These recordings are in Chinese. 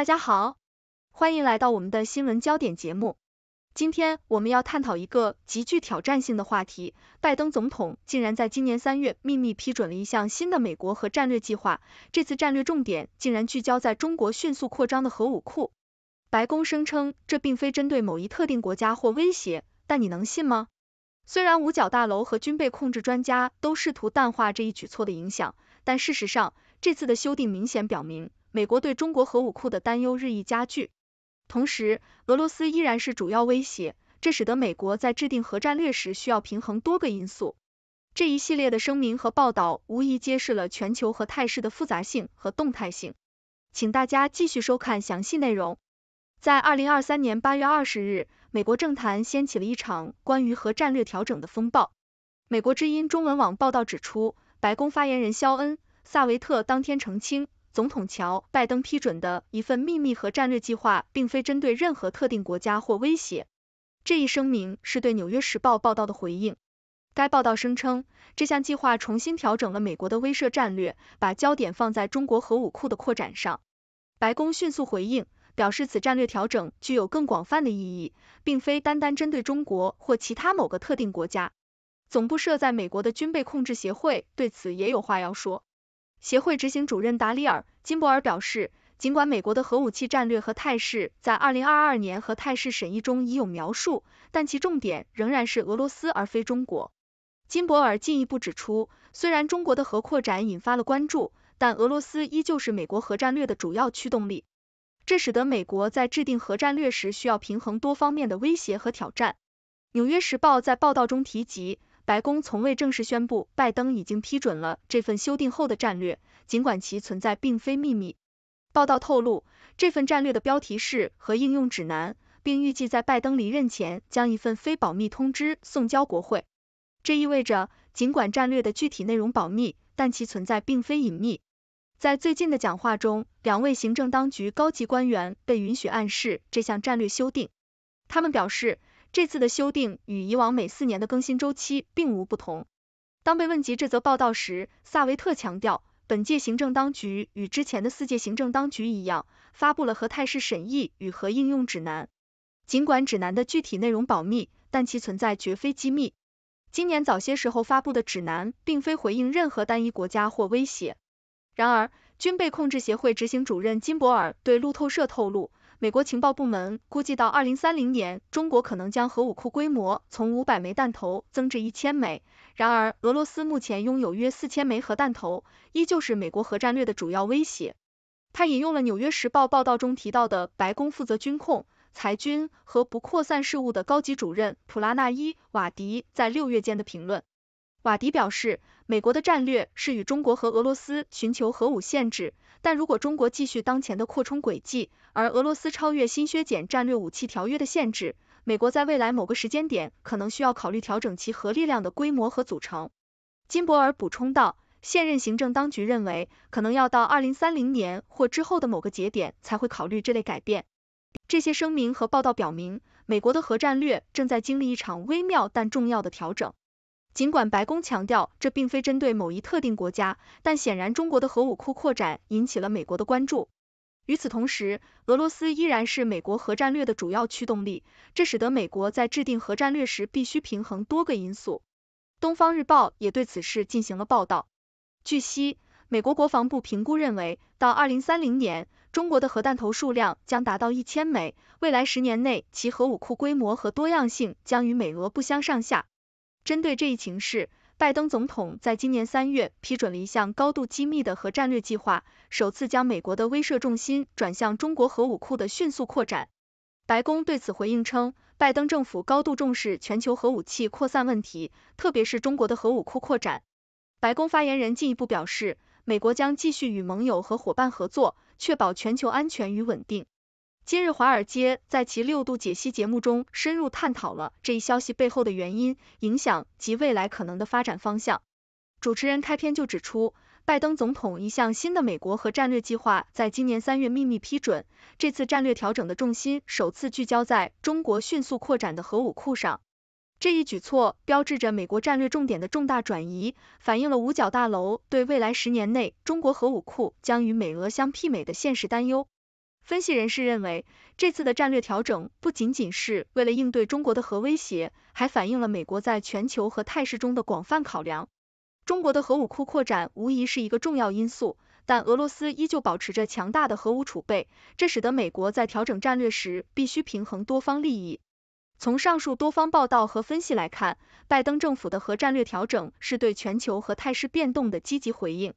大家好，欢迎来到我们的新闻焦点节目。今天我们要探讨一个极具挑战性的话题：拜登总统竟然在今年三月秘密批准了一项新的美国核战略计划。这次战略重点竟然聚焦在中国迅速扩张的核武库。白宫声称这并非针对某一特定国家或威胁，但你能信吗？虽然五角大楼和军备控制专家都试图淡化这一举措的影响，但事实上，这次的修订明显表明。美国对中国核武库的担忧日益加剧，同时俄罗斯依然是主要威胁，这使得美国在制定核战略时需要平衡多个因素。这一系列的声明和报道无疑揭示了全球核态势的复杂性和动态性。请大家继续收看详细内容。在二零二三年八月二十日，美国政坛掀起了一场关于核战略调整的风暴。美国之音中文网报道指出，白宫发言人肖恩·萨维特当天澄清。总统乔拜登批准的一份秘密核战略计划，并非针对任何特定国家或威胁。这一声明是对《纽约时报》报道的回应。该报道声称，这项计划重新调整了美国的威慑战略，把焦点放在中国核武库的扩展上。白宫迅速回应，表示此战略调整具有更广泛的意义，并非单单针对中国或其他某个特定国家。总部设在美国的军备控制协会对此也有话要说。协会执行主任达里尔·金博尔表示，尽管美国的核武器战略和态势在二零二二年核态势审议中已有描述，但其重点仍然是俄罗斯而非中国。金博尔进一步指出，虽然中国的核扩展引发了关注，但俄罗斯依旧是美国核战略的主要驱动力。这使得美国在制定核战略时需要平衡多方面的威胁和挑战。《纽约时报》在报道中提及。白宫从未正式宣布拜登已经批准了这份修订后的战略，尽管其存在并非秘密。报道透露，这份战略的标题是和应用指南，并预计在拜登离任前将一份非保密通知送交国会。这意味着，尽管战略的具体内容保密，但其存在并非隐秘。在最近的讲话中，两位行政当局高级官员被允许暗示这项战略修订，他们表示。这次的修订与以往每四年的更新周期并无不同。当被问及这则报道时，萨维特强调，本届行政当局与之前的四届行政当局一样，发布了核态势审议与核应用指南。尽管指南的具体内容保密，但其存在绝非机密。今年早些时候发布的指南，并非回应任何单一国家或威胁。然而，军备控制协会执行主任金博尔对路透社透露。美国情报部门估计，到二零三零年，中国可能将核武库规模从五百枚弹头增至一千枚。然而，俄罗斯目前拥有约四千枚核弹头，依旧是美国核战略的主要威胁。他引用了《纽约时报》报道中提到的白宫负责军控、裁军和不扩散事务的高级主任普拉纳伊瓦迪在六月间的评论。瓦迪表示，美国的战略是与中国和俄罗斯寻求核武限制，但如果中国继续当前的扩充轨迹，而俄罗斯超越新削减战略武器条约的限制，美国在未来某个时间点可能需要考虑调整其核力量的规模和组成。金伯尔补充道，现任行政当局认为，可能要到二零三零年或之后的某个节点才会考虑这类改变。这些声明和报道表明，美国的核战略正在经历一场微妙但重要的调整。尽管白宫强调这并非针对某一特定国家，但显然中国的核武库扩展引起了美国的关注。与此同时，俄罗斯依然是美国核战略的主要驱动力，这使得美国在制定核战略时必须平衡多个因素。东方日报也对此事进行了报道。据悉，美国国防部评估认为，到二零三零年，中国的核弹头数量将达到一千枚，未来十年内其核武库规模和多样性将与美俄不相上下。针对这一情势，拜登总统在今年三月批准了一项高度机密的核战略计划，首次将美国的威慑重心转向中国核武库的迅速扩展。白宫对此回应称，拜登政府高度重视全球核武器扩散问题，特别是中国的核武库扩展。白宫发言人进一步表示，美国将继续与盟友和伙伴合作，确保全球安全与稳定。今日华尔街在其六度解析节目中深入探讨了这一消息背后的原因、影响及未来可能的发展方向。主持人开篇就指出，拜登总统一项新的美国核战略计划在今年三月秘密批准，这次战略调整的重心首次聚焦在中国迅速扩展的核武库上。这一举措标志着美国战略重点的重大转移，反映了五角大楼对未来十年内中国核武库将与美俄相媲美的现实担忧。分析人士认为，这次的战略调整不仅仅是为了应对中国的核威胁，还反映了美国在全球核态势中的广泛考量。中国的核武库扩展无疑是一个重要因素，但俄罗斯依旧保持着强大的核武储备，这使得美国在调整战略时必须平衡多方利益。从上述多方报道和分析来看，拜登政府的核战略调整是对全球核态势变动的积极回应。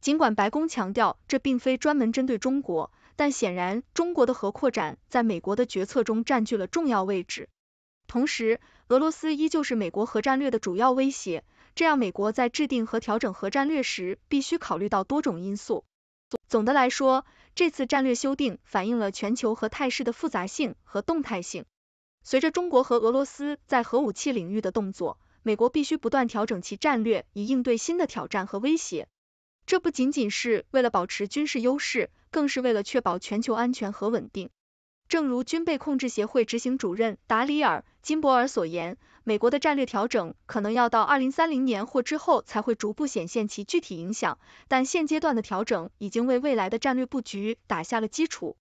尽管白宫强调这并非专门针对中国。但显然，中国的核扩展在美国的决策中占据了重要位置。同时，俄罗斯依旧是美国核战略的主要威胁，这让美国在制定和调整核战略时必须考虑到多种因素。总总的来说，这次战略修订反映了全球核态势的复杂性和动态性。随着中国和俄罗斯在核武器领域的动作，美国必须不断调整其战略以应对新的挑战和威胁。这不仅仅是为了保持军事优势。更是为了确保全球安全和稳定。正如军备控制协会执行主任达里尔·金伯尔所言，美国的战略调整可能要到二零三零年或之后才会逐步显现其具体影响，但现阶段的调整已经为未来的战略布局打下了基础。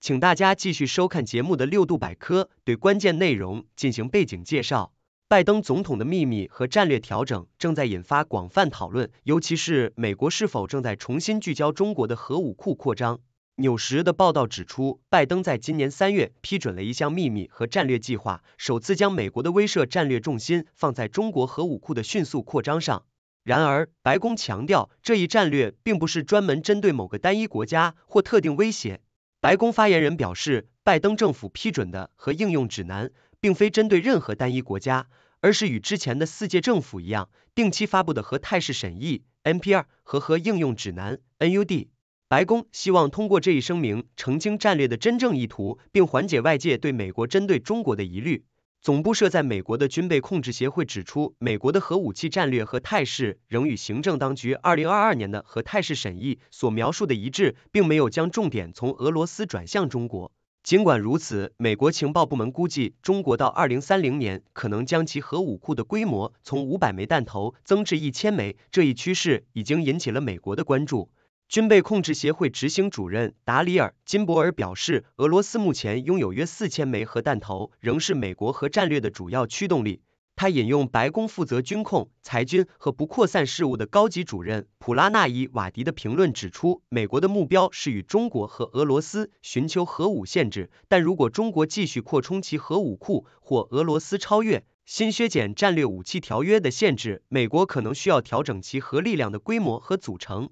请大家继续收看节目的六度百科，对关键内容进行背景介绍。拜登总统的秘密和战略调整正在引发广泛讨论，尤其是美国是否正在重新聚焦中国的核武库扩张。《纽时的报道指出，拜登在今年三月批准了一项秘密和战略计划，首次将美国的威慑战略重心放在中国核武库的迅速扩张上。然而，白宫强调，这一战略并不是专门针对某个单一国家或特定威胁。白宫发言人表示，拜登政府批准的和应用指南。并非针对任何单一国家，而是与之前的四届政府一样，定期发布的核态势审议 （NPR） 和核应用指南 （NUD）。白宫希望通过这一声明澄清战略的真正意图，并缓解外界对美国针对中国的疑虑。总部设在美国的军备控制协会指出，美国的核武器战略和态势仍与行政当局二零二二年的核态势审议所描述的一致，并没有将重点从俄罗斯转向中国。尽管如此，美国情报部门估计，中国到二零三零年可能将其核武库的规模从五百枚弹头增至一千枚。这一趋势已经引起了美国的关注。军备控制协会执行主任达里尔·金伯尔表示，俄罗斯目前拥有约四千枚核弹头，仍是美国核战略的主要驱动力。他引用白宫负责军控、裁军和不扩散事务的高级主任普拉纳伊瓦迪的评论，指出，美国的目标是与中国和俄罗斯寻求核武限制，但如果中国继续扩充其核武库，或俄罗斯超越新削减战略武器条约的限制，美国可能需要调整其核力量的规模和组成。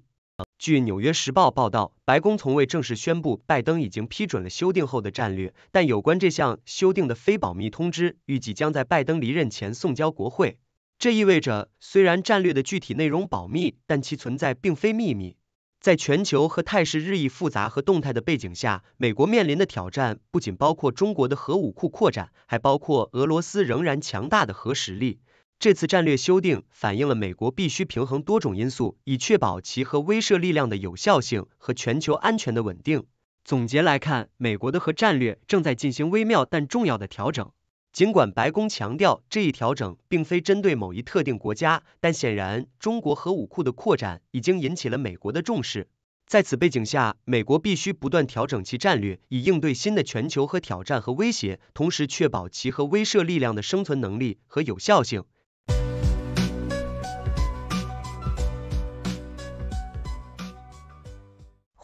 据《纽约时报》报道，白宫从未正式宣布拜登已经批准了修订后的战略，但有关这项修订的非保密通知预计将在拜登离任前送交国会。这意味着，虽然战略的具体内容保密，但其存在并非秘密。在全球和态势日益复杂和动态的背景下，美国面临的挑战不仅包括中国的核武库扩展，还包括俄罗斯仍然强大的核实力。这次战略修订反映了美国必须平衡多种因素，以确保其核威慑力量的有效性和全球安全的稳定。总结来看，美国的核战略正在进行微妙但重要的调整。尽管白宫强调这一调整并非针对某一特定国家，但显然中国核武库的扩展已经引起了美国的重视。在此背景下，美国必须不断调整其战略，以应对新的全球和挑战和威胁，同时确保其核威慑力量的生存能力和有效性。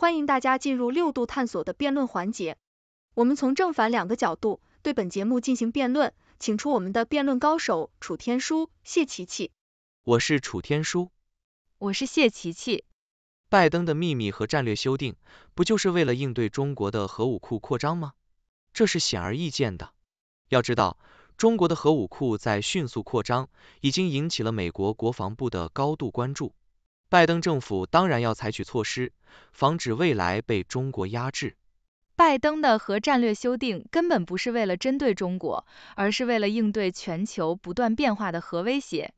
欢迎大家进入六度探索的辩论环节。我们从正反两个角度对本节目进行辩论，请出我们的辩论高手楚天舒、谢琪琪。我是楚天舒，我是谢琪琪。拜登的秘密和战略修订，不就是为了应对中国的核武库扩张吗？这是显而易见的。要知道，中国的核武库在迅速扩张，已经引起了美国国防部的高度关注。拜登政府当然要采取措施，防止未来被中国压制。拜登的核战略修订根本不是为了针对中国，而是为了应对全球不断变化的核威胁。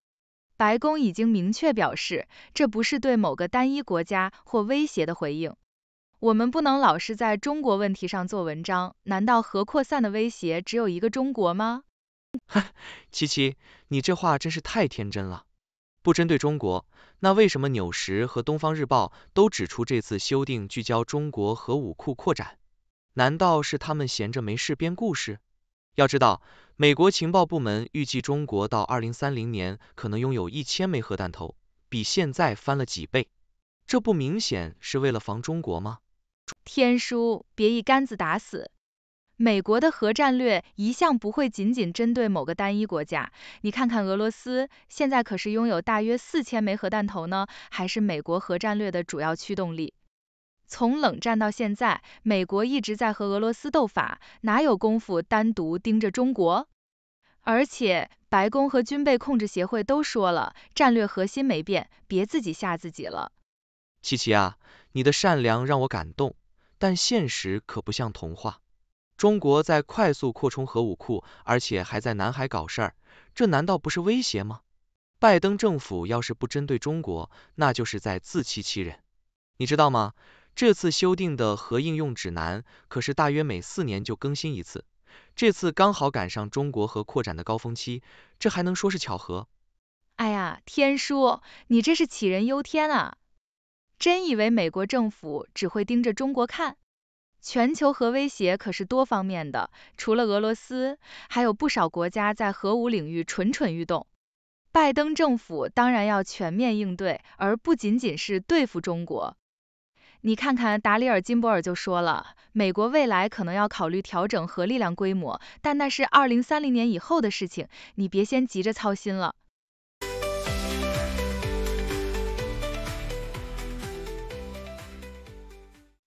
白宫已经明确表示，这不是对某个单一国家或威胁的回应。我们不能老是在中国问题上做文章，难道核扩散的威胁只有一个中国吗？哈，七七，你这话真是太天真了。不针对中国，那为什么纽时和东方日报都指出这次修订聚焦中国核武库扩展？难道是他们闲着没事编故事？要知道，美国情报部门预计中国到二零三零年可能拥有一千枚核弹头，比现在翻了几倍，这不明显是为了防中国吗？天书，别一竿子打死。美国的核战略一向不会仅仅针对某个单一国家。你看看俄罗斯现在可是拥有大约四千枚核弹头呢，还是美国核战略的主要驱动力？从冷战到现在，美国一直在和俄罗斯斗法，哪有功夫单独盯着中国？而且白宫和军备控制协会都说了，战略核心没变，别自己吓自己了。琪琪啊，你的善良让我感动，但现实可不像童话。中国在快速扩充核武库，而且还在南海搞事儿，这难道不是威胁吗？拜登政府要是不针对中国，那就是在自欺欺人。你知道吗？这次修订的核应用指南可是大约每四年就更新一次，这次刚好赶上中国核扩展的高峰期，这还能说是巧合？哎呀，天叔，你这是杞人忧天啊！真以为美国政府只会盯着中国看？全球核威胁可是多方面的，除了俄罗斯，还有不少国家在核武领域蠢蠢欲动。拜登政府当然要全面应对，而不仅仅是对付中国。你看看达里尔·金博尔就说了，美国未来可能要考虑调整核力量规模，但那是2030年以后的事情，你别先急着操心了。